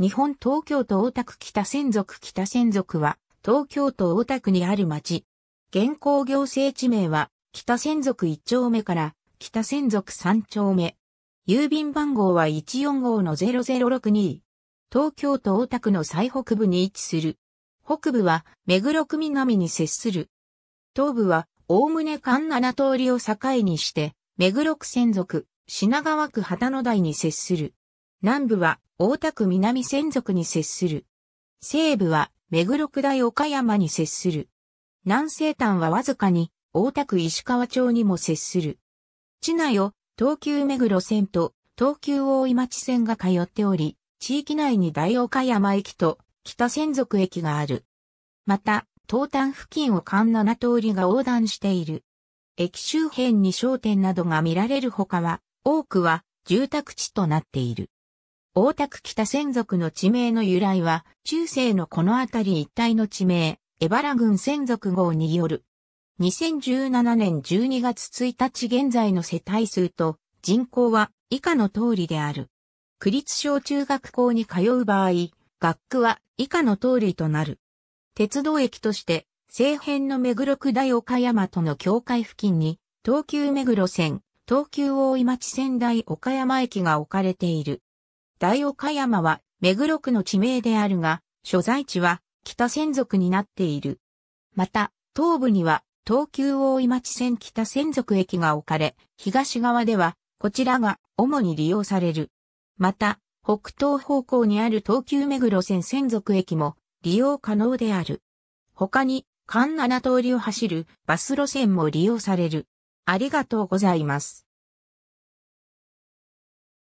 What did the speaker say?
日本東京都大田区北千族北千族は、東京都大田区にある町。現行行政地名は、北千族1丁目から、北千族3丁目。郵便番号は145の0062。東京都大田区の最北部に位置する。北部は、目黒区南に接する。東部は、おおむね間7通りを境にして、目黒区千族、品川区旗の台に接する。南部は大田区南千属に接する。西部は目黒区大岡山に接する。南西端はわずかに大田区石川町にも接する。地内を東急目黒線と東急大井町線が通っており、地域内に大岡山駅と北千属駅がある。また、東端付近を間7通りが横断している。駅周辺に商店などが見られるほかは、多くは住宅地となっている。大田区北専属の地名の由来は、中世のこの辺り一帯の地名、エバラ郡専属号による。2017年12月1日現在の世帯数と人口は以下の通りである。区立小中学校に通う場合、学区は以下の通りとなる。鉄道駅として、西辺の目黒区大岡山との境界付近に、東急目黒線、東急大井町仙台岡山駅が置かれている。大岡山は目黒区の地名であるが、所在地は北千族になっている。また、東部には東急大井町線北千族駅が置かれ、東側ではこちらが主に利用される。また、北東方向にある東急目黒線千族駅も利用可能である。他に、関7通りを走るバス路線も利用される。ありがとうございます。